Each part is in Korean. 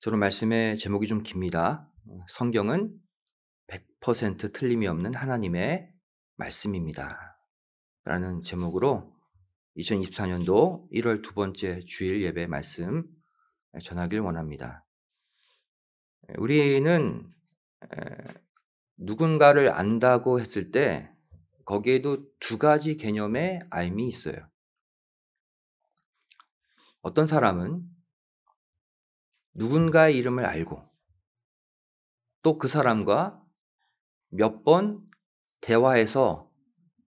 저는 말씀의 제목이 좀 깁니다. 어, 성경은 100% 틀림이 없는 하나님의 말씀입니다. 라는 제목으로 2024년도 1월 두 번째 주일 예배 말씀 예, 전하길 원합니다. 예, 우리는 누군가를 안다고 했을 때 거기에도 두 가지 개념의 알미 있어요. 어떤 사람은 누군가의 이름을 알고 또 그 사람과 몇 번 대화해서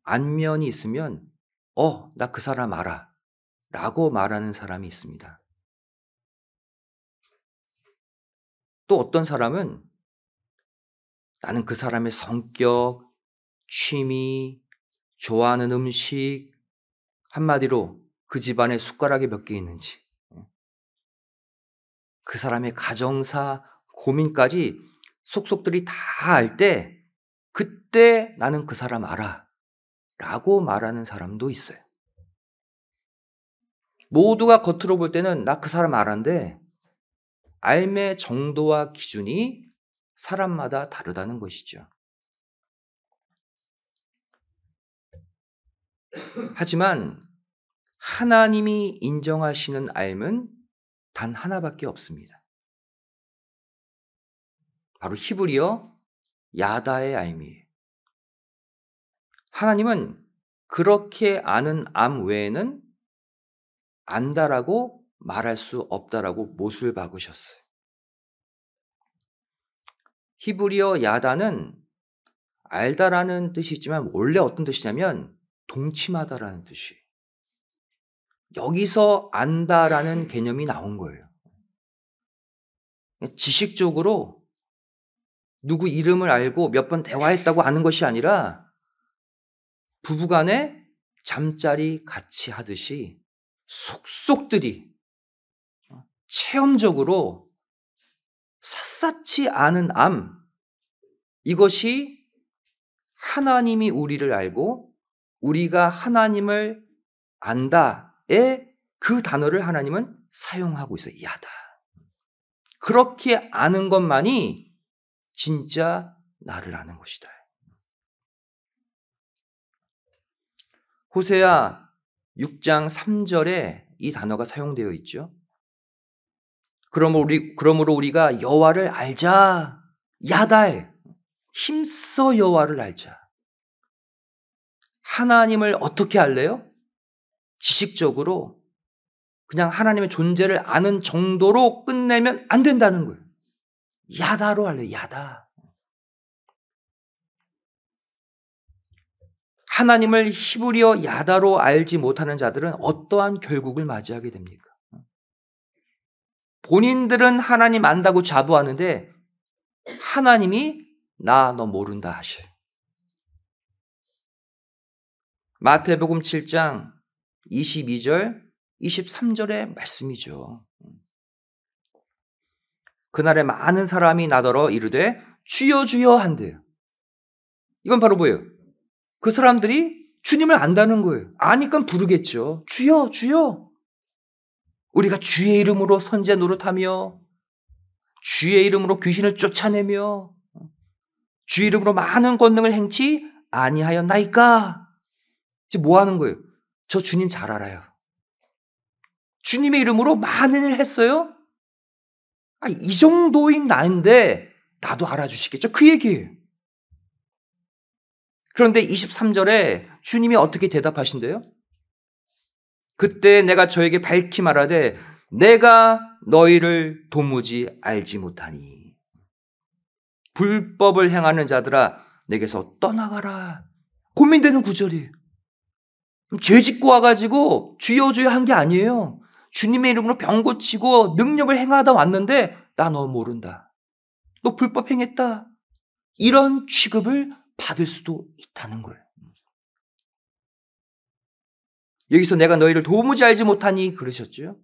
안면이 있으면 어, 나 그 사람 알아. 라고 말하는 사람이 있습니다. 또 어떤 사람은 나는 그 사람의 성격, 취미, 좋아하는 음식, 한마디로 그 집안에 숟가락이 몇 개 있는지, 그 사람의 가정사, 고민까지 속속들이 다 알 때, 그때 나는 그 사람 알아. 라고 말하는 사람도 있어요. 모두가 겉으로 볼 때는 나 그 사람 알아인데, 알매 정도와 기준이 사람마다 다르다는 것이죠. 하지만 하나님이 인정하시는 앎은 단 하나밖에 없습니다. 바로 히브리어 야다의 알미에 하나님은 그렇게 아는 암 외에는 안다라고 말할 수 없다라고 못을 박으셨어요. 히브리어 야다는 알다라는 뜻이 있지만 원래 어떤 뜻이냐면 동침하다라는 뜻이에요. 여기서 안다라는 개념이 나온 거예요. 지식적으로 누구 이름을 알고 몇 번 대화했다고 아는 것이 아니라 부부간에 잠자리 같이 하듯이 속속들이 체험적으로 샅샅이 아는 암, 이것이 하나님이 우리를 알고 우리가 하나님을 안다 그 단어를 하나님은 사용하고 있어요. 야다. 그렇게 아는 것만이 진짜 나를 아는 것이다. 호세야 6장 3절에 이 단어가 사용되어 있죠. 그러므로 우리 그러므로 우리가 여호와를 알자. 야다에 힘써 여호와를 알자. 하나님을 어떻게 알래요? 지식적으로 그냥 하나님의 존재를 아는 정도로 끝내면 안 된다는 거예요. 야다로 할래 야다. 하나님을 히브리어 야다로 알지 못하는 자들은 어떠한 결국을 맞이하게 됩니까? 본인들은 하나님 안다고 자부하는데 하나님이 나 너 모른다 하실. 마태복음 7장 22절, 23절의 말씀이죠. 그날에 많은 사람이 나더러 이르되 주여 주여 한대. 이건 바로 뭐예요? 그 사람들이 주님을 안다는 거예요. 아니까 부르겠죠. 주여 주여. 우리가 주의 이름으로 선제 노릇하며 주의 이름으로 귀신을 쫓아내며 주의 이름으로 많은 권능을 행치 아니하였나이까. 지금 뭐 하는 거예요? 저 주님 잘 알아요. 주님의 이름으로 많은 일 했어요? 아, 이 정도인 나인데 나도 알아주시겠죠? 그 얘기예요. 그런데 23절에 주님이 어떻게 대답하신대요? 그때 내가 저에게 밝히 말하되 내가 너희를 도무지 알지 못하니 불법을 행하는 자들아 내게서 떠나가라 고민되는 구절이에요. 죄 짓고 와가지고 주여 주여 한 게 아니에요. 주님의 이름으로 병 고치고 능력을 행하다 왔는데 나 너 모른다. 너 불법 행했다. 이런 취급을 받을 수도 있다는 거예요. 여기서 내가 너희를 도무지 알지 못하니 그러셨죠.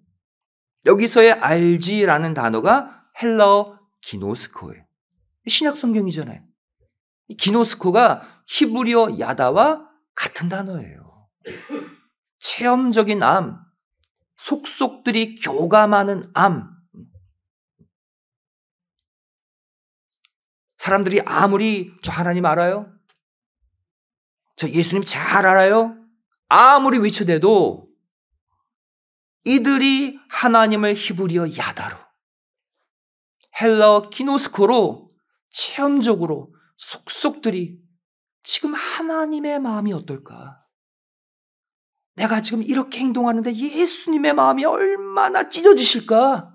여기서의 알지라는 단어가 헬러 기노스코예요. 신약 성경이잖아요. 기노스코가 히브리어 야다와 같은 단어예요. 체험적인 암, 속속들이 교감하는 암. 사람들이 아무리 저 하나님 알아요? 저 예수님 잘 알아요? 아무리 위쳐대도 이들이 하나님을 히브리어 야다로 헬라어 키노스코로 체험적으로 속속들이 지금 하나님의 마음이 어떨까? 내가 지금 이렇게 행동하는데 예수님의 마음이 얼마나 찢어지실까?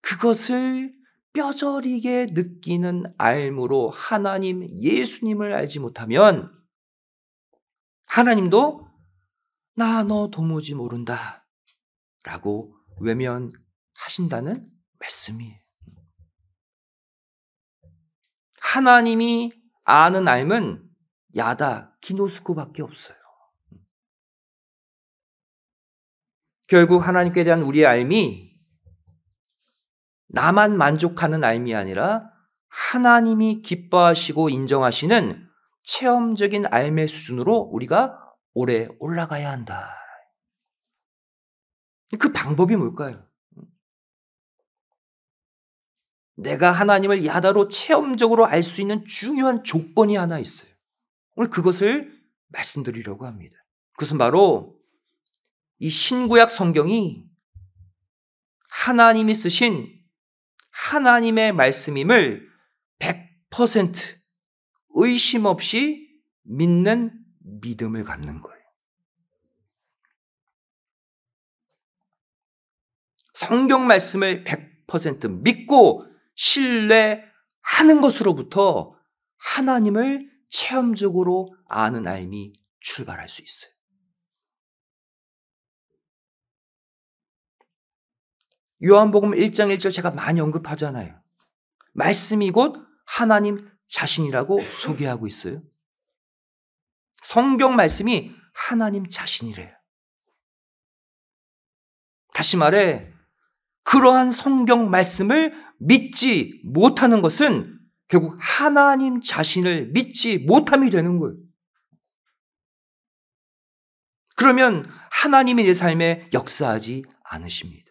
그것을 뼈저리게 느끼는 알므로 하나님, 예수님을 알지 못하면 하나님도 나 너 도무지 모른다 라고 외면하신다는 말씀이에요. 하나님이 아는 알은 야다, 기노스코밖에 없어요. 결국 하나님께 대한 우리의 알미 나만 만족하는 알미 아니라 하나님이 기뻐하시고 인정하시는 체험적인 알의 수준으로 우리가 오래 올라가야 한다. 그 방법이 뭘까요? 내가 하나님을 야다로 체험적으로 알 수 있는 중요한 조건이 하나 있어요. 오늘 그것을 말씀드리려고 합니다. 그것은 바로 이 신구약 성경이 하나님이 쓰신 하나님의 말씀임을 100% 의심 없이 믿는 믿음을 갖는 거예요. 성경 말씀을 100% 믿고 신뢰하는 것으로부터 하나님을 체험적으로 아는 삶이 출발할 수 있어요. 요한복음 1장 1절 제가 많이 언급하잖아요. 말씀이 곧 하나님 자신이라고 소개하고 있어요. 성경 말씀이 하나님 자신이래요. 다시 말해, 그러한 성경 말씀을 믿지 못하는 것은 결국 하나님 자신을 믿지 못함이 되는 거예요. 그러면 하나님이 내 삶에 역사하지 않으십니다.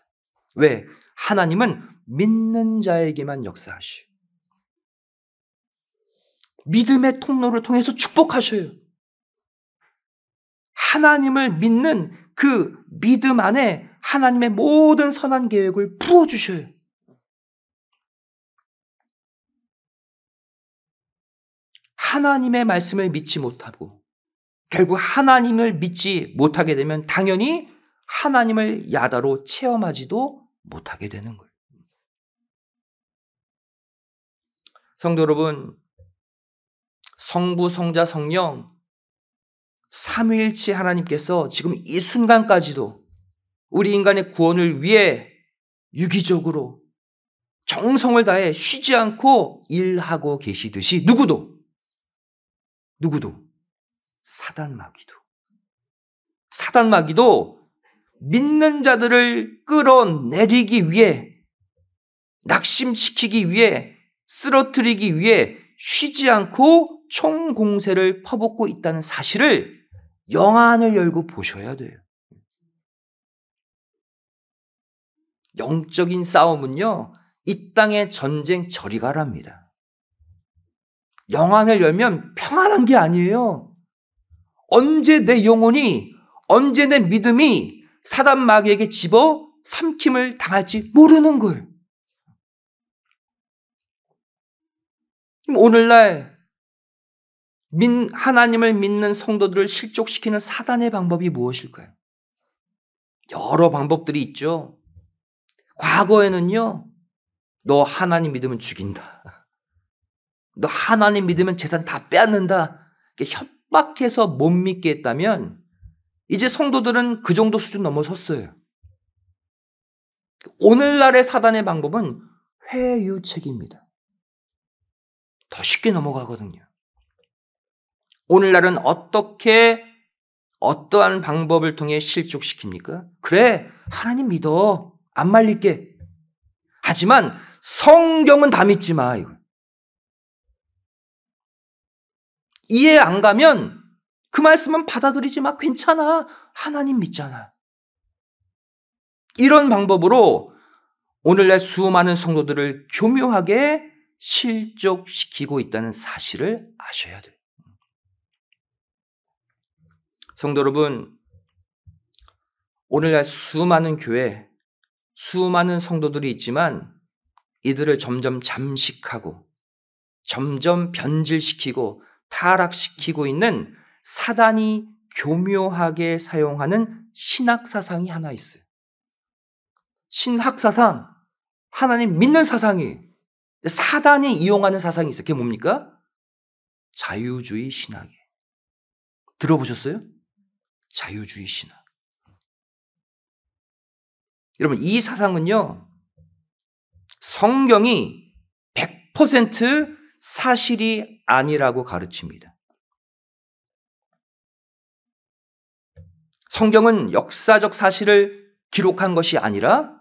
왜? 하나님은 믿는 자에게만 역사하시오. 믿음의 통로를 통해서 축복하셔요. 하나님을 믿는 그 믿음 안에 하나님의 모든 선한 계획을 부어주셔요. 하나님의 말씀을 믿지 못하고 결국 하나님을 믿지 못하게 되면 당연히 하나님을 야다로 체험하지도 못하게 되는 거예요. 성도 여러분, 성부, 성자, 성령, 삼위일체 하나님께서 지금 이 순간까지도 우리 인간의 구원을 위해 유기적으로 정성을 다해 쉬지 않고 일하고 계시듯이 누구도, 누구도, 사단마귀도, 사단마귀도 믿는 자들을 끌어내리기 위해 낙심시키기 위해 쓰러뜨리기 위해 쉬지 않고 총공세를 퍼붓고 있다는 사실을 영안을 열고 보셔야 돼요. 영적인 싸움은요, 이 땅의 전쟁 저리가랍니다. 영안을 열면 평안한 게 아니에요. 언제 내 영혼이, 언제 내 믿음이 사단 마귀에게 집어 삼킴을 당할지 모르는 거예요. 오늘날 민 하나님을 믿는 성도들을 실족시키는 사단의 방법이 무엇일까요? 여러 방법들이 있죠. 과거에는요. 너 하나님 믿으면 죽인다. 너 하나님 믿으면 재산 다 빼앗는다. 협박해서 못 믿게 했다면 이제 성도들은 그 정도 수준 넘어섰어요. 오늘날의 사단의 방법은 회유책입니다. 더 쉽게 넘어가거든요. 오늘날은 어떻게 어떠한 방법을 통해 실족시킵니까? 그래, 하나님 믿어. 안 말릴게. 하지만 성경은 다 믿지 마. 이거. 이해 안 가면 그 말씀은 받아들이지 마. 괜찮아. 하나님 믿잖아. 이런 방법으로 오늘날 수많은 성도들을 교묘하게 실족시키고 있다는 사실을 아셔야 돼요. 성도 여러분, 오늘날 수많은 교회, 수많은 성도들이 있지만 이들을 점점 잠식하고 점점 변질시키고 타락시키고 있는 사단이 교묘하게 사용하는 신학 사상이 하나 있어요. 신학 사상, 하나님 믿는 사상이 사단이 이용하는 사상이 있어요. 그게 뭡니까? 자유주의 신학이에요. 들어보셨어요? 자유주의 신학. 여러분, 이 사상은요, 성경이 100% 사실이 아니라고 가르칩니다. 성경은 역사적 사실을 기록한 것이 아니라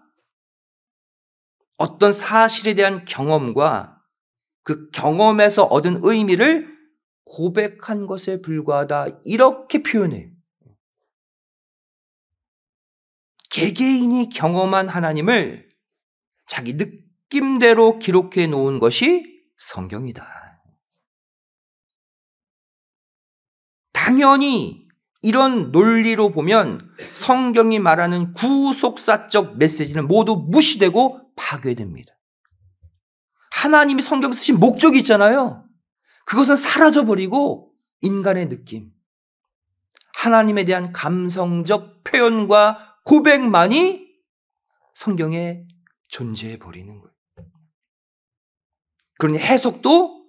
어떤 사실에 대한 경험과 그 경험에서 얻은 의미를 고백한 것에 불과하다. 이렇게 표현해. 요 개개인이 경험한 하나님을 자기 느낌대로 기록해 놓은 것이 성경이다. 당연히 이런 논리로 보면 성경이 말하는 구속사적 메시지는 모두 무시되고 파괴됩니다. 하나님이 성경 쓰신 목적이 있잖아요. 그것은 사라져버리고 인간의 느낌, 하나님에 대한 감성적 표현과 고백만이 성경에 존재해버리는 거예요. 그러니 해석도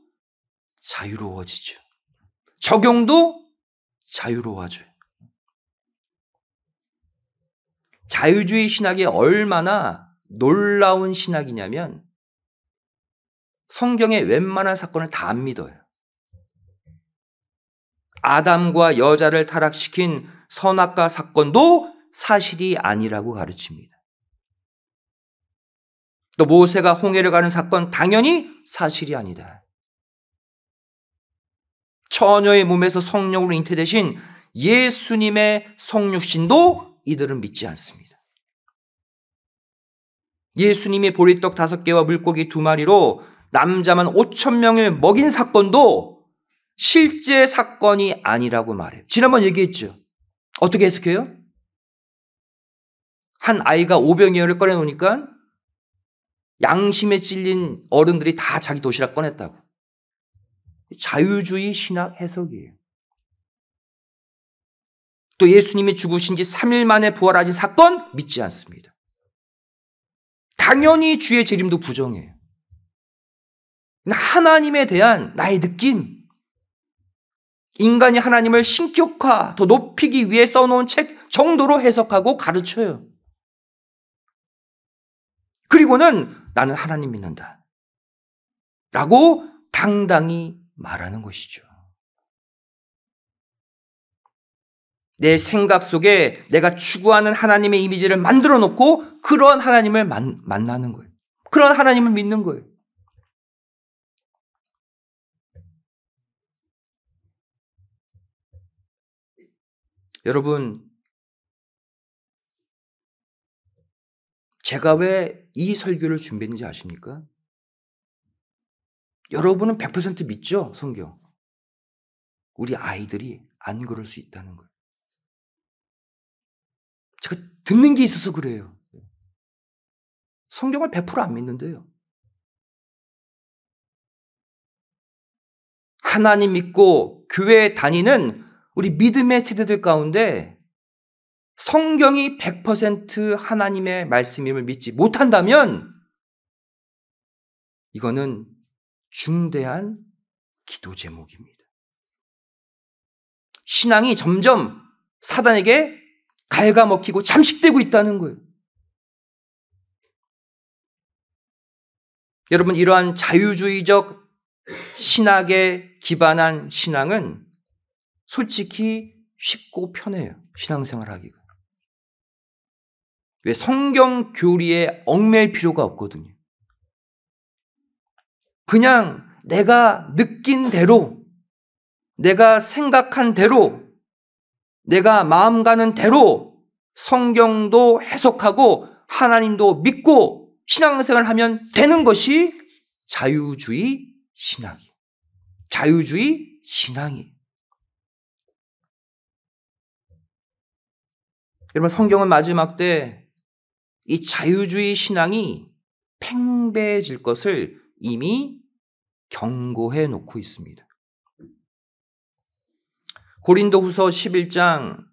자유로워지죠. 적용도 자유로워져요 자유주의 신학이 얼마나 놀라운 신학이냐면 성경의 웬만한 사건을 다 안 믿어요. 아담과 여자를 타락시킨 선악과 사건도 사실이 아니라고 가르칩니다. 또 모세가 홍해를 가는 사건 당연히 사실이 아니다. 처녀의 몸에서 성령으로 잉태되신 예수님의 성육신도 이들은 믿지 않습니다. 예수님이 보리떡 다섯 개와 물고기 두 마리로 남자만 5천 명을 먹인 사건도 실제 사건이 아니라고 말해요. 지난번 얘기했죠. 어떻게 해석해요? 한 아이가 오병이어를 꺼내놓으니까 양심에 찔린 어른들이 다 자기 도시락 꺼냈다고. 자유주의 신학 해석이에요. 또 예수님이 죽으신 지 3일 만에 부활하신 사건 믿지 않습니다. 당연히 주의 재림도 부정해요. 하나님에 대한 나의 느낌, 인간이 하나님을 신격화, 더 높이기 위해 써놓은 책 정도로 해석하고 가르쳐요. 그리고는 나는 하나님 믿는다. 라고 당당히 말하는 것이죠. 내 생각 속에 내가 추구하는 하나님의 이미지를 만들어 놓고 그런 하나님을 만, 나는 거예요. 그런 하나님을 믿는 거예요. 여러분, 제가 왜 이 설교를 준비했는지 아십니까? 여러분은 100% 믿죠? 성경. 우리 아이들이 안 그럴 수 있다는 거예요. 제가 듣는 게 있어서 그래요. 성경을 100%안 믿는데요. 하나님 믿고 교회 에 다니는 우리 믿음의 세대들 가운데 성경이 100% 하나님의 말씀임을 믿지 못한다면 이거는 중대한 기도 제목입니다. 신앙이 점점 사단에게 갉아먹히고 잠식되고 있다는 거예요. 여러분, 이러한 자유주의적 신학에 기반한 신앙은 솔직히 쉽고 편해요. 신앙생활 하기가. 왜 성경 교리에 얽매일 필요가 없거든요. 그냥 내가 느낀 대로, 내가 생각한 대로, 내가 마음 가는 대로 성경도 해석하고 하나님도 믿고 신앙생활 하면 되는 것이 자유주의 신앙이. 자유주의 신앙이. 여러분, 성경은 마지막 때 이 자유주의 신앙이 팽배해질 것을 이미 경고해 놓고 있습니다. 고린도 후서 11장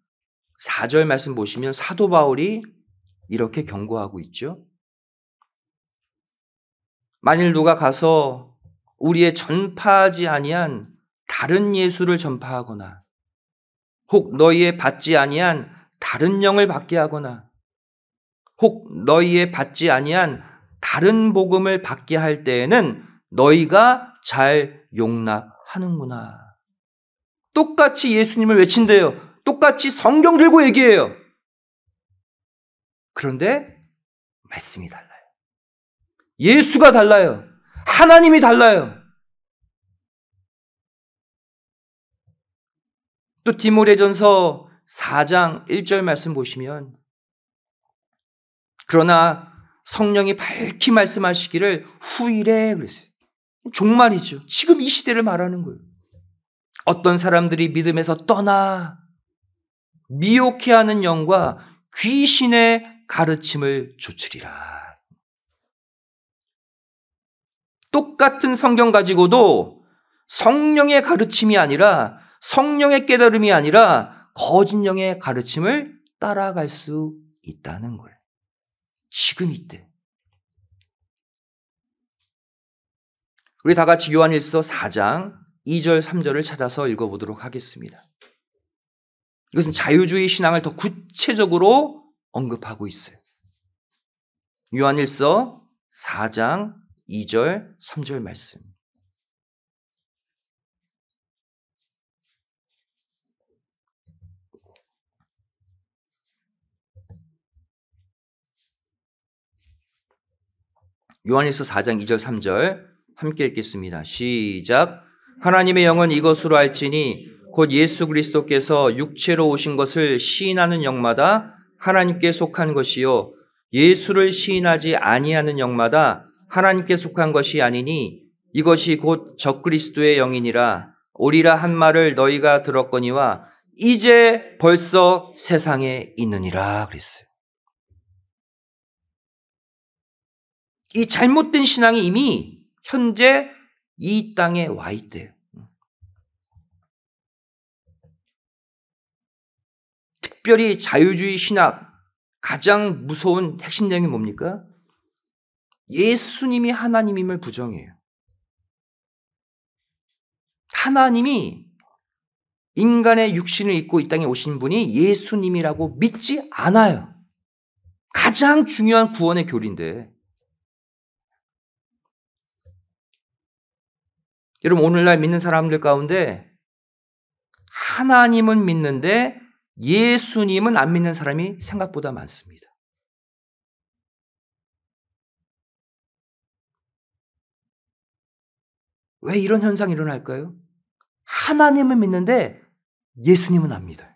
4절 말씀 보시면 사도 바울이 이렇게 경고하고 있죠. 만일 누가 가서 우리의 전파하지 아니한 다른 예수를 전파하거나 혹 너희의 받지 아니한 다른 영을 받게 하거나 혹 너희의 받지 아니한 다른 복음을 받게 할 때에는 너희가 잘 용납하는구나. 똑같이 예수님을 외친대요. 똑같이 성경 들고 얘기해요. 그런데 말씀이 달라요. 예수가 달라요. 하나님이 달라요. 또 디모레전서 4장 1절 말씀 보시면 그러나 성령이 밝히 말씀하시기를 후일에 그랬어요. 종말이죠. 지금 이 시대를 말하는 거예요. 어떤 사람들이 믿음에서 떠나 미혹해 하는 영과 귀신의 가르침을 조치리라. 똑같은 성경 가지고도 성령의 가르침이 아니라 성령의 깨달음이 아니라 거짓 영의 가르침을 따라갈 수 있다는 거예요. 식음이 때 우리 다 같이 요한일서 4장 2절 3절을 찾아서 읽어보도록 하겠습니다. 이것은 자유주의 신앙을 더 구체적으로 언급하고 있어요. 요한일서 4장 2절 3절 말씀. 요한일서 4장 2절 3절 함께 읽겠습니다. 시작. 하나님의 영은 이것으로 알지니 곧 예수 그리스도께서 육체로 오신 것을 시인하는 영마다 하나님께 속한 것이요 예수를 시인하지 아니하는 영마다 하나님께 속한 것이 아니니 이것이 곧 적그리스도의 영이니라 오리라 한 말을 너희가 들었거니와 이제 벌써 세상에 있느니라 그랬어요. 이 잘못된 신앙이 이미 현재 이 땅에 와 있대요. 특별히 자유주의 신학 가장 무서운 핵심 내용이 뭡니까? 예수님이 하나님임을 부정해요. 하나님이 인간의 육신을 입고 이 땅에 오신 분이 예수님이라고 믿지 않아요. 가장 중요한 구원의 교리인데 여러분, 오늘날 믿는 사람들 가운데 하나님은 믿는데 예수님은 안 믿는 사람이 생각보다 많습니다. 왜 이런 현상이 일어날까요? 하나님을 믿는데 예수님은 안 믿어요.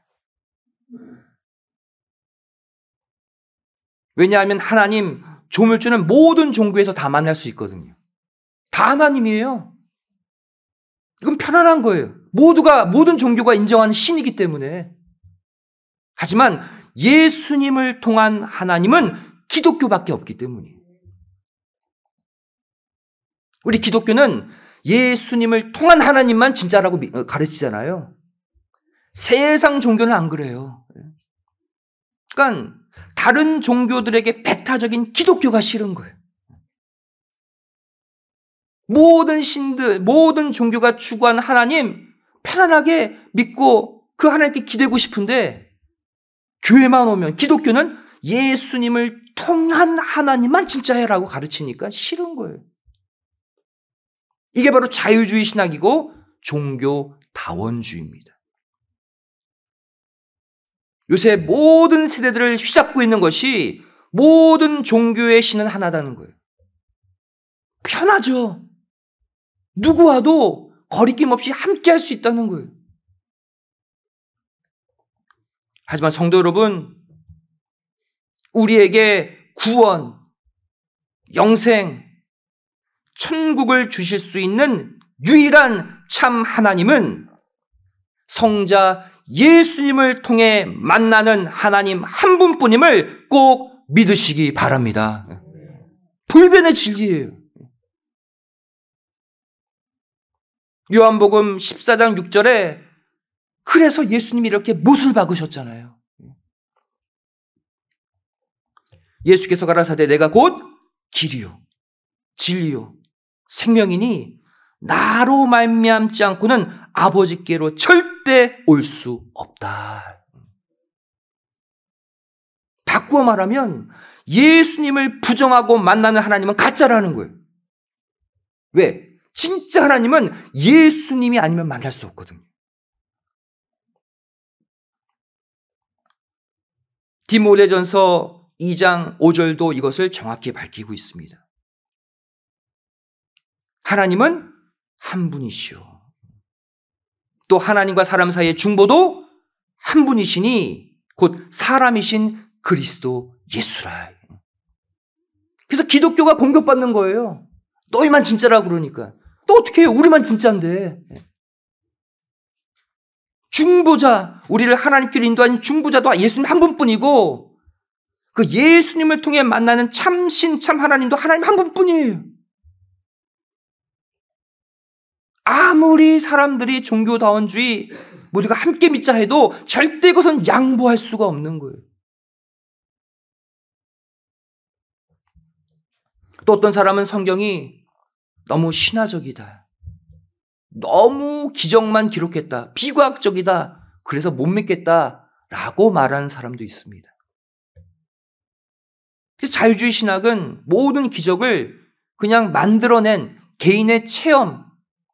왜냐하면 하나님 조물주는 모든 종교에서 다 만날 수 있거든요. 다 하나님이에요. 편안한 거예요. 모두가, 모든 종교가 인정하는 신이기 때문에. 하지만 예수님을 통한 하나님은 기독교밖에 없기 때문이에요. 우리 기독교는 예수님을 통한 하나님만 진짜라고 어, 가르치잖아요. 세상 종교는 안 그래요. 그러니까 다른 종교들에게 배타적인 기독교가 싫은 거예요. 모든 신들, 모든 종교가 추구한 하나님 편안하게 믿고 그 하나님께 기대고 싶은데 교회만 오면 기독교는 예수님을 통한 하나님만 진짜해라고 가르치니까 싫은 거예요. 이게 바로 자유주의 신학이고 종교 다원주의입니다. 요새 모든 세대들을 휘잡고 있는 것이 모든 종교의 신은 하나다는 거예요. 편하죠. 누구와도 거리낌 없이 함께 할 수 있다는 거예요. 하지만 성도 여러분, 우리에게 구원, 영생, 천국을 주실 수 있는 유일한 참 하나님은 성자 예수님을 통해 만나는 하나님 한 분뿐임을 꼭 믿으시기 바랍니다. 불변의 진리예요. 요한복음 14장 6절에 그래서 예수님이 이렇게 못을 박으셨잖아요. 예수께서 가라사대 내가 곧 길이요 진리요 생명이니 나로 말미암지 않고는 아버지께로 절대 올 수 없다. 바꾸어 말하면 예수님을 부정하고 만나는 하나님은 가짜라는 거예요. 왜? 진짜 하나님은 예수님이 아니면 만날 수 없거든요. 디모레전서 2장 5절도 이것을 정확히 밝히고 있습니다. 하나님은 한 분이시오. 또 하나님과 사람 사이의 중보도 한 분이시니 곧 사람이신 그리스도 예수라. 그래서 기독교가 공격받는 거예요. 너희만 진짜라 그러니까. 또 어떻게 해요? 우리만 진짜인데. 중보자, 우리를 하나님께로 인도하는 중보자도 예수님 한 분뿐이고, 그 예수님을 통해 만나는 참신, 참 하나님도 하나님 한 분뿐이에요. 아무리 사람들이 종교다원주의, 모두가 함께 믿자 해도 절대 그것은 양보할 수가 없는 거예요. 또 어떤 사람은 성경이 너무 신화적이다. 너무 기적만 기록했다. 비과학적이다. 그래서 못 믿겠다. 라고 말하는 사람도 있습니다. 자유주의 신학은 모든 기적을 그냥 만들어낸 개인의 체험,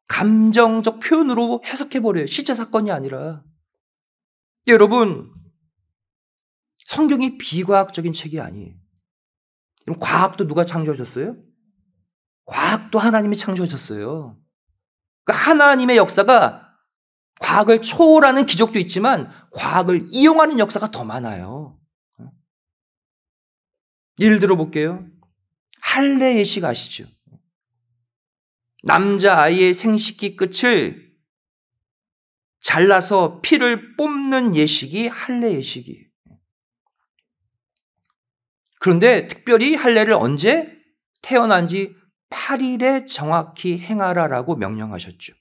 감정적 표현으로 해석해버려요. 실제 사건이 아니라. 여러분, 성경이 비과학적인 책이 아니에요. 과학도 누가 창조하셨어요? 과학도 하나님이 창조하셨어요. 그러니까 하나님의 역사가 과학을 초월하는 기적도 있지만 과학을 이용하는 역사가 더 많아요. 예를 들어 볼게요. 할례 예식 아시죠? 남자 아이의 생식기 끝을 잘라서 피를 뽑는 예식이 할례 예식이에요. 그런데 특별히 할례를 언제 태어난 지 8일에 정확히 행하라라고 명령하셨죠.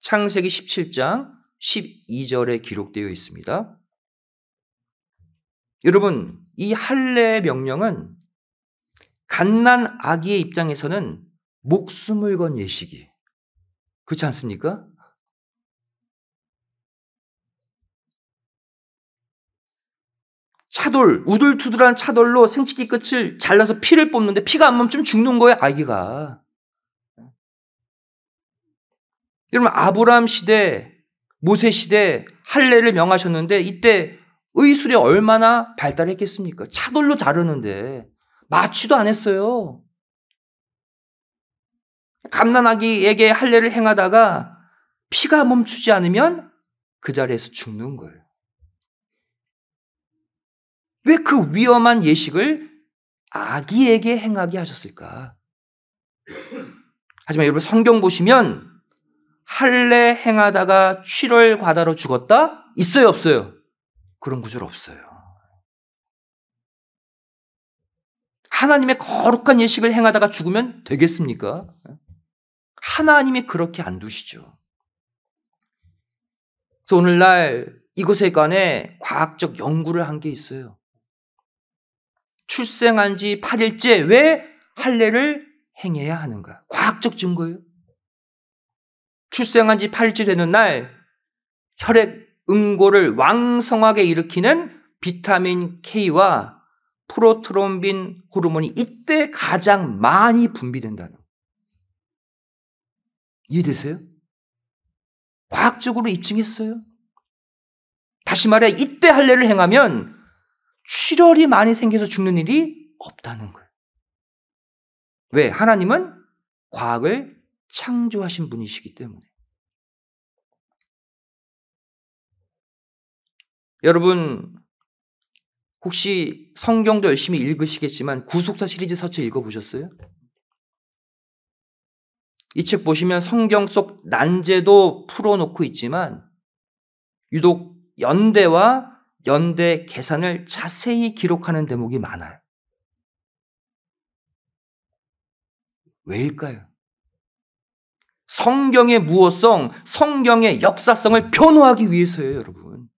창세기 17장 12절에 기록되어 있습니다. 여러분, 이 할례의 명령은 갓난 아기의 입장에서는 목숨을 건 예식이 에요 그렇지 않습니까? 차돌, 우둘투둘한 차돌로 생식기 끝을 잘라서 피를 뽑는데 피가 안 멈추면 죽는 거예요, 아기가. 여러분, 아브라함 시대, 모세 시대, 할례를 명하셨는데 이때 의술이 얼마나 발달했겠습니까? 차돌로 자르는데 마취도 안 했어요. 갓난아기에게 할례를 행하다가 피가 멈추지 않으면 그 자리에서 죽는 거예요. 왜그 위험한 예식을 아기에게 행하게 하셨을까? 하지만 여러분 성경 보시면 할례 행하다가 출혈 과다로 죽었다? 있어요, 없어요? 그런 구절 없어요. 하나님의 거룩한 예식을 행하다가 죽으면 되겠습니까? 하나님이 그렇게 안 두시죠. 그래서 오늘날 이것에 관해 과학적 연구를 한 게 있어요. 출생한 지 8일째 왜 할례를 행해야 하는가? 과학적 증거예요. 출생한 지 8일째 되는 날 혈액 응고를 왕성하게 일으키는 비타민 K와 프로트롬빈 호르몬이 이때 가장 많이 분비된다는 이해되세요? 과학적으로 입증했어요. 다시 말해 이때 할례를 행하면 출혈이 많이 생겨서 죽는 일이 없다는 거예요. 왜? 하나님은 과학을 창조하신 분이시기 때문에. 여러분, 혹시 성경도 열심히 읽으시겠지만 구속사 시리즈 서체 읽어보셨어요? 이 책 보시면 성경 속 난제도 풀어놓고 있지만 유독 연대와 연대 계산을 자세히 기록하는 대목이 많아요. 왜일까요? 성경의 무어성, 성경의 역사성을 변호하기 위해서예요, 여러분.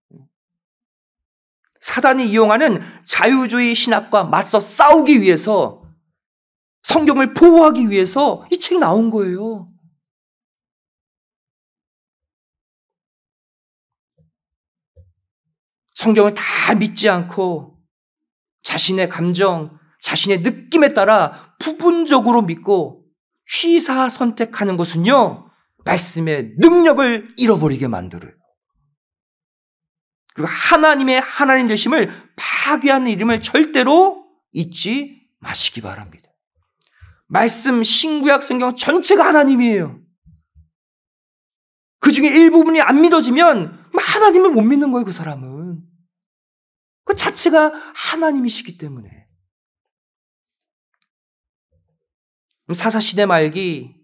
사단이 이용하는 자유주의 신학과 맞서 싸우기 위해서, 성경을 보호하기 위해서 이 책이 나온 거예요. 성경을 다 믿지 않고 자신의 감정, 자신의 느낌에 따라 부분적으로 믿고 취사 선택하는 것은요, 말씀의 능력을 잃어버리게 만들어요. 그리고 하나님의 하나님 되심을 파괴하는 이름을 절대로 잊지 마시기 바랍니다. 말씀, 신구약 성경 전체가 하나님이에요. 그 중에 일부분이 안 믿어지면 하나님을 못 믿는 거예요, 그 사람은. 그 자체가 하나님이시기 때문에. 사사시대 말기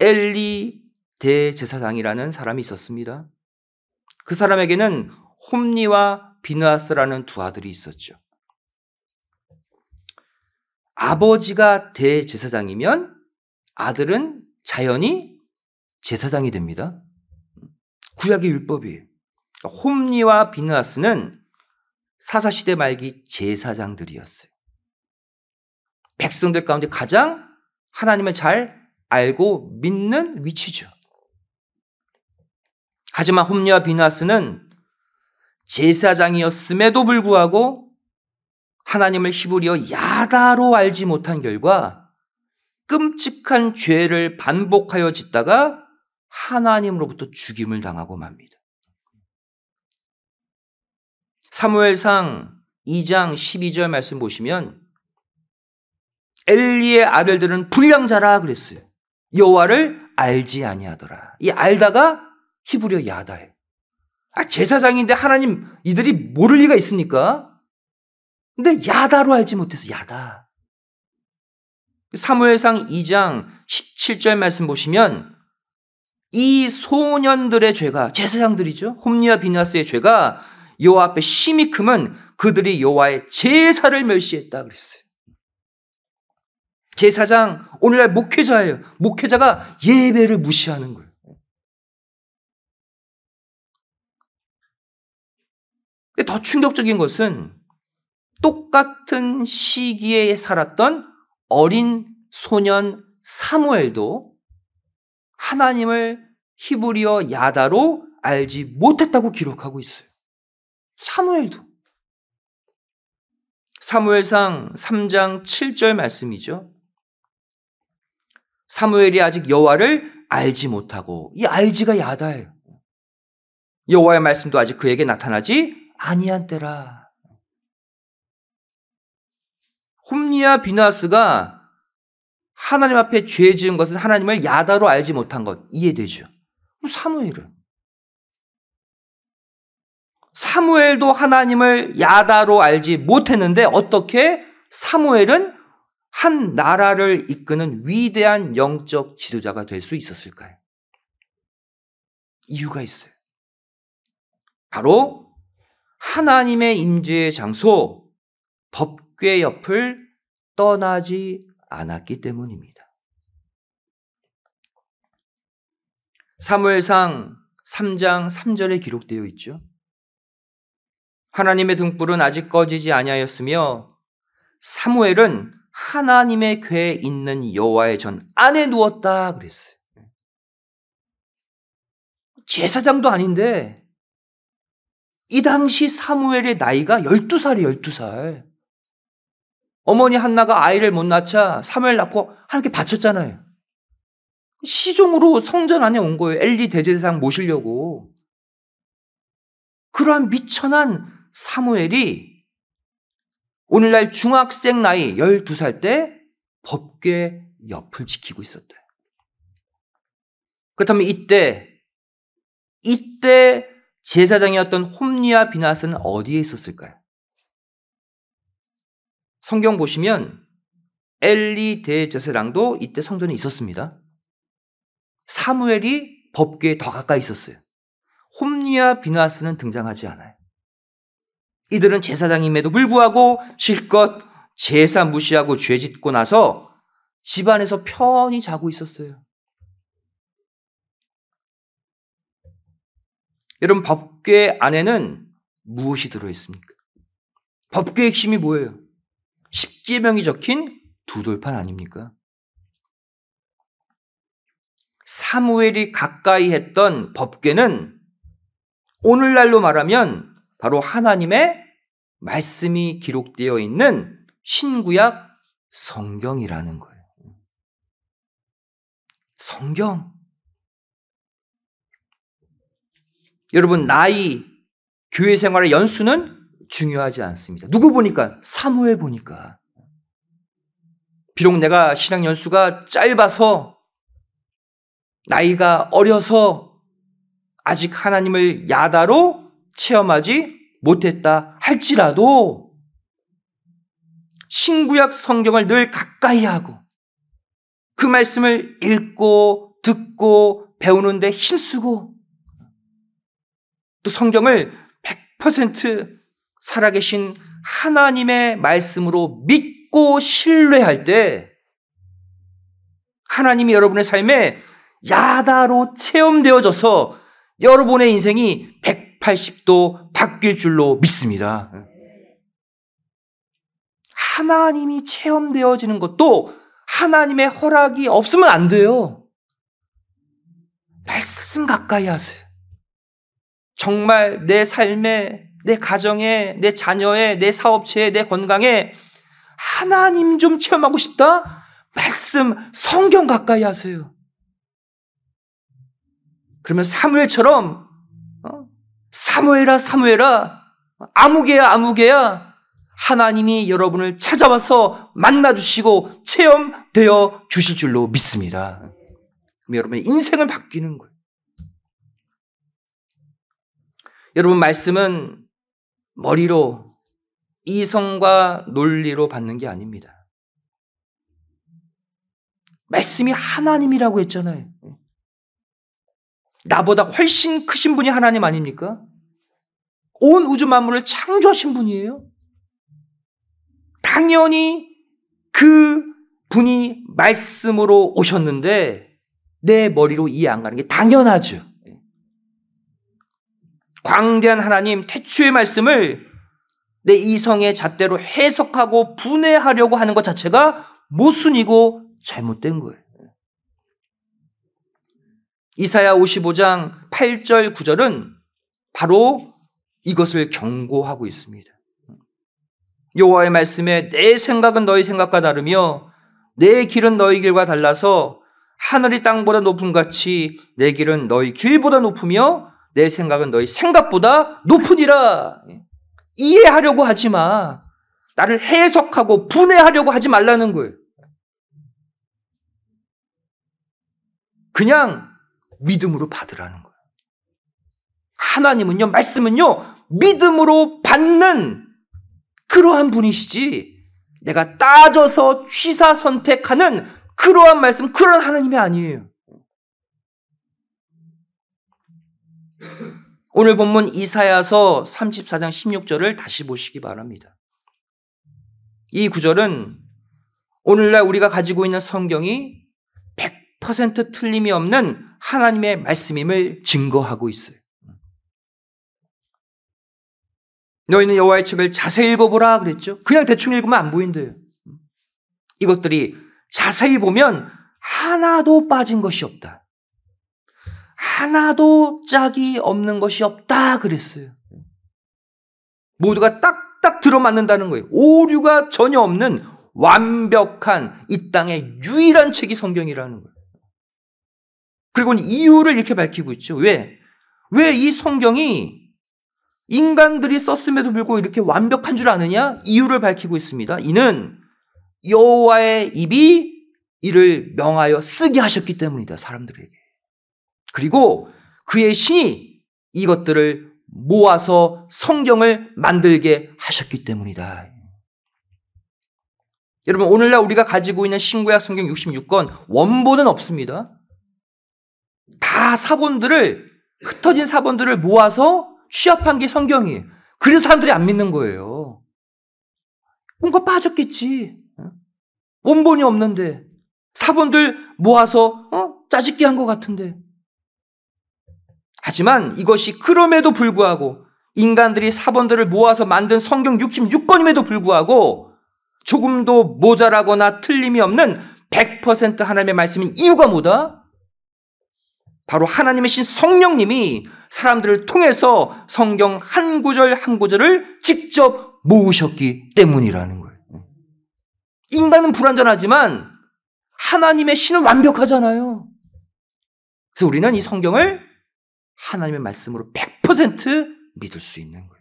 엘리 대제사장이라는 사람이 있었습니다. 그 사람에게는 홈니와 비누아스라는두 아들이 있었죠. 아버지가 대제사장이면 아들은 자연히 제사장이 됩니다. 구약의 율법이에요. 그러니까 홈니와 비누아스는 사사시대 말기 제사장들이었어요. 백성들 가운데 가장 하나님을 잘 알고 믿는 위치죠. 하지만 홈리와 비나스는 제사장이었음에도 불구하고 하나님을 히브리어 야다로 알지 못한 결과 끔찍한 죄를 반복하여 짓다가 하나님으로부터 죽임을 당하고 맙니다. 사무엘상 2장 12절 말씀 보시면 엘리의 아들들은 불량자라 그랬어요. 여호와를 알지 아니하더라. 이 알다가 히브리어 야다예. 아 제사장인데 하나님 이들이 모를 리가 있습니까? 근데 야다로 알지 못해서 야다. 사무엘상 2장 17절 말씀 보시면 이 소년들의 죄가 제사장들이죠. 홈리와 비나스의 죄가 여호와 앞에 심히 크면 그들이 여호와의 제사를 멸시했다 그랬어요. 제사장 오늘날 목회자예요. 목회자가 예배를 무시하는 거예요. 더 충격적인 것은 똑같은 시기에 살았던 어린 소년 사무엘도 하나님을 히브리어 야다로 알지 못했다고 기록하고 있어요. 사무엘도 사무엘상 3장 7절 말씀이죠. 사무엘이 아직 여호와를 알지 못하고 이 알지가 야다예요. 여호와의 말씀도 아직 그에게 나타나지 아니한 때라. 홈니와 비나스가 하나님 앞에 죄 지은 것은 하나님을 야다로 알지 못한 것 이해되죠. 사무엘은 사무엘도 하나님을 야다로 알지 못했는데 어떻게 사무엘은 한 나라를 이끄는 위대한 영적 지도자가 될 수 있었을까요? 이유가 있어요. 바로 하나님의 임재의 장소 법궤 옆을 떠나지 않았기 때문입니다. 사무엘상 3장 3절에 기록되어 있죠. 하나님의 등불은 아직 꺼지지 아니하였으며 사무엘은 하나님의 궤에 있는 여호와의 전 안에 누웠다 그랬어요. 제사장도 아닌데 이 당시 사무엘의 나이가 12살이 에요 12살. 어머니 한나가 아이를 못 낳자 사무엘 낳고 하나님께 바쳤잖아요. 시종으로 성전 안에 온 거예요. 엘리 대제사장 모시려고. 그러한 미천한 사무엘이 오늘날 중학생 나이 12살 때 법궤 옆을 지키고 있었대. 그렇다면 이때, 이때 제사장이었던 홈리아 비나스는 어디에 있었을까요? 성경 보시면 엘리 대제사장도 이때 성전에 있었습니다. 사무엘이 법궤에 더 가까이 있었어요. 홈리아 비나스는 등장하지 않아요. 이들은 제사장임에도 불구하고 실컷 제사 무시하고 죄 짓고 나서 집안에서 편히 자고 있었어요. 여러분, 법궤 안에는 무엇이 들어있습니까? 법궤의 핵심이 뭐예요? 십계명이 적힌 두 돌판 아닙니까? 사무엘이 가까이 했던 법궤는 오늘날로 말하면 바로 하나님의 말씀이 기록되어 있는 신구약 성경이라는 거예요. 성경. 여러분, 나이, 교회 생활의 연수는 중요하지 않습니다. 누구 보니까? 사무에 보니까. 비록 내가 신앙 연수가 짧아서, 나이가 어려서, 아직 하나님을 야다로 체험하지 못했다 할지라도 신구약 성경을 늘 가까이 하고 그 말씀을 읽고 듣고 배우는데 힘쓰고 또 성경을 100% 살아계신 하나님의 말씀으로 믿고 신뢰할 때 하나님이 여러분의 삶에 야다로 체험되어져서 여러분의 인생이 180도 바뀔 줄로 믿습니다. 하나님이 체험되어지는 것도 하나님의 허락이 없으면 안 돼요. 말씀 가까이 하세요. 정말 내 삶에, 내 가정에, 내 자녀에, 내 사업체에, 내 건강에 하나님 좀 체험하고 싶다? 말씀, 성경 가까이 하세요. 그러면 사무엘처럼 사무엘아 사무엘아 아무개야 아무개야 하나님이 여러분을 찾아와서 만나주시고 체험되어 주실 줄로 믿습니다. 여러분의 인생을 바뀌는 거예요. 여러분 말씀은 머리로 이성과 논리로 받는 게 아닙니다. 말씀이 하나님이라고 했잖아요. 나보다 훨씬 크신 분이 하나님 아닙니까? 온 우주 만물을 창조하신 분이에요. 당연히 그 분이 말씀으로 오셨는데 내 머리로 이해 안 가는 게 당연하죠. 광대한 하나님 태초의 말씀을 내 이성의 잣대로 해석하고 분해하려고 하는 것 자체가 모순이고 잘못된 거예요. 이사야 55장 8절 9절은 바로 이것을 경고하고 있습니다. 여호와의 말씀에 내 생각은 너희 생각과 다르며 내 길은 너희 길과 달라서 하늘이 땅보다 높음 같이 내 길은 너희 길보다 높으며 내 생각은 너희 생각보다 높으니라. 이해하려고 하지 마. 나를 해석하고 분해하려고 하지 말라는 거예요. 그냥 믿음으로 받으라는 거예요. 하나님은요, 말씀은요, 믿음으로 받는 그러한 분이시지 내가 따져서 취사 선택하는 그러한 말씀, 그런 하나님이 아니에요. 오늘 본문 이사야서 34장 16절을 다시 보시기 바랍니다. 이 구절은 오늘날 우리가 가지고 있는 성경이 100% 틀림이 없는 하나님의 말씀임을 증거하고 있어요. 너희는 여호와의 책을 자세히 읽어보라 그랬죠. 그냥 대충 읽으면 안 보인대요. 이것들이 자세히 보면 하나도 빠진 것이 없다. 하나도 짝이 없는 것이 없다 그랬어요. 모두가 딱딱 들어맞는다는 거예요. 오류가 전혀 없는 완벽한 이 땅의 유일한 책이 성경이라는 거예요. 그리고 이유를 이렇게 밝히고 있죠. 왜? 왜 이 성경이 인간들이 썼음에도 불구하고 이렇게 완벽한 줄 아느냐? 이유를 밝히고 있습니다. 이는 여호와의 입이 이를 명하여 쓰게 하셨기 때문이다. 사람들에게. 그리고 그의 신이 이것들을 모아서 성경을 만들게 하셨기 때문이다. 여러분 오늘날 우리가 가지고 있는 신구약 성경 66권 원본은 없습니다. 다 사본들을 흩어진 사본들을 모아서 취합한 게 성경이에요. 그래서 사람들이 안 믿는 거예요. 뭔가 빠졌겠지. 어? 원본이 없는데 사본들 모아서 어? 짜집기 한것 같은데. 하지만 이것이 그럼에도 불구하고 인간들이 사본들을 모아서 만든 성경 66권임에도 불구하고 조금도 모자라거나 틀림이 없는 100% 하나님의 말씀인 이유가 뭐다? 바로 하나님의 신 성령님이 사람들을 통해서 성경 한 구절 한 구절을 직접 모으셨기 때문이라는 거예요. 인간은 불완전하지만 하나님의 신은 완벽하잖아요. 그래서 우리는 이 성경을 하나님의 말씀으로 100% 믿을 수 있는 거예요.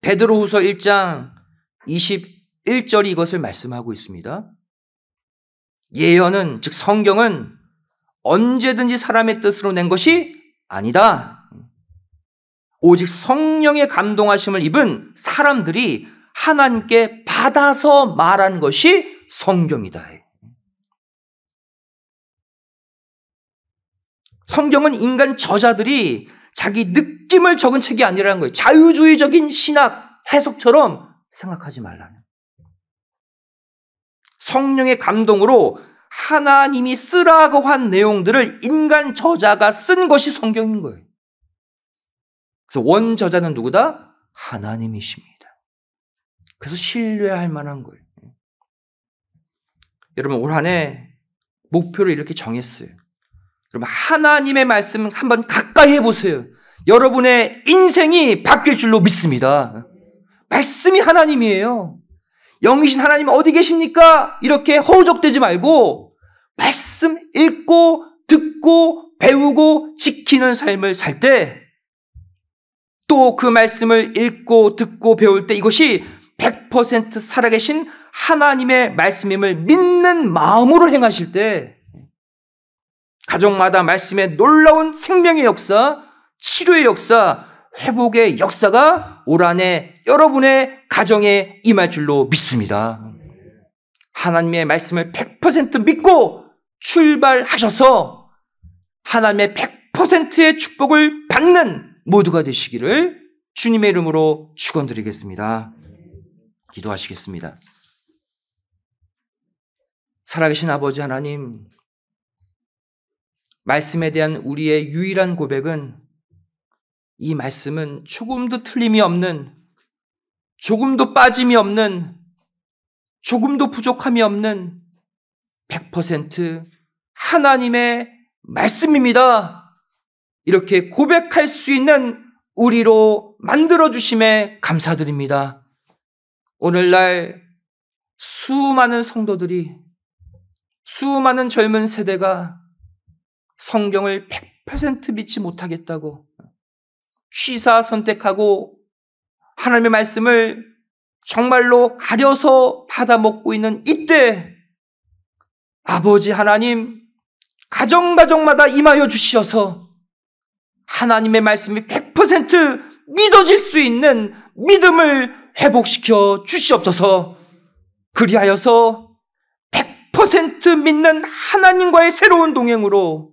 베드로후서 1장 21절이 이것을 말씀하고 있습니다. 예언은 즉 성경은 언제든지 사람의 뜻으로 낸 것이 아니다. 오직 성령의 감동하심을 입은 사람들이 하나님께 받아서 말한 것이 성경이다. 성경은 인간 저자들이 자기 느낌을 적은 책이 아니라는 거예요. 자유주의적인 신학 해석처럼 생각하지 말라는. 성령의 감동으로 하나님이 쓰라고 한 내용들을 인간 저자가 쓴 것이 성경인 거예요. 그래서 원 저자는 누구다? 하나님이십니다. 그래서 신뢰할 만한 거예요. 여러분 올 한해 목표를 이렇게 정했어요. 여러분 하나님의 말씀 한번 가까이 해보세요. 여러분의 인생이 바뀔 줄로 믿습니다. 말씀이 하나님이에요. 영이신 하나님 어디 계십니까? 이렇게 허우적대지 말고 말씀 읽고 듣고 배우고 지키는 삶을 살 때 또 그 말씀을 읽고 듣고 배울 때 이것이 100% 살아계신 하나님의 말씀임을 믿는 마음으로 행하실 때 가족마다 말씀의 놀라운 생명의 역사, 치료의 역사, 회복의 역사가 올 한해 여러분의 가정에 임할 줄로 믿습니다. 하나님의 말씀을 100% 믿고 출발하셔서 하나님의 100%의 축복을 받는 모두가 되시기를 주님의 이름으로 축원드리겠습니다. 기도하시겠습니다. 살아계신 아버지 하나님 말씀에 대한 우리의 유일한 고백은 이 말씀은 조금도 틀림이 없는, 조금도 빠짐이 없는, 조금도 부족함이 없는 100% 하나님의 말씀입니다. 이렇게 고백할 수 있는 우리로 만들어주심에 감사드립니다. 오늘날 수많은 성도들이 수많은 젊은 세대가 성경을 100% 믿지 못하겠다고 취사 선택하고 하나님의 말씀을 정말로 가려서 받아먹고 있는 이때 아버지 하나님 가정가정마다 임하여 주시어서 하나님의 말씀이 100% 믿어질 수 있는 믿음을 회복시켜 주시옵소서 그리하여서 100% 믿는 하나님과의 새로운 동행으로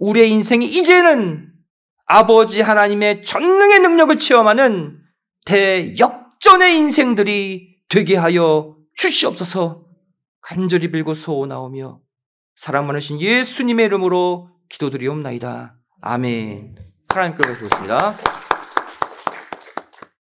우리의 인생이 이제는 아버지 하나님의 전능의 능력을 체험하는 대역전의 인생들이 되게 하여 주시옵소서 간절히 빌고 소원하오며 사랑 많으신 예수님의 이름으로 기도드리옵나이다. 아멘. 하나님께 기겠습니다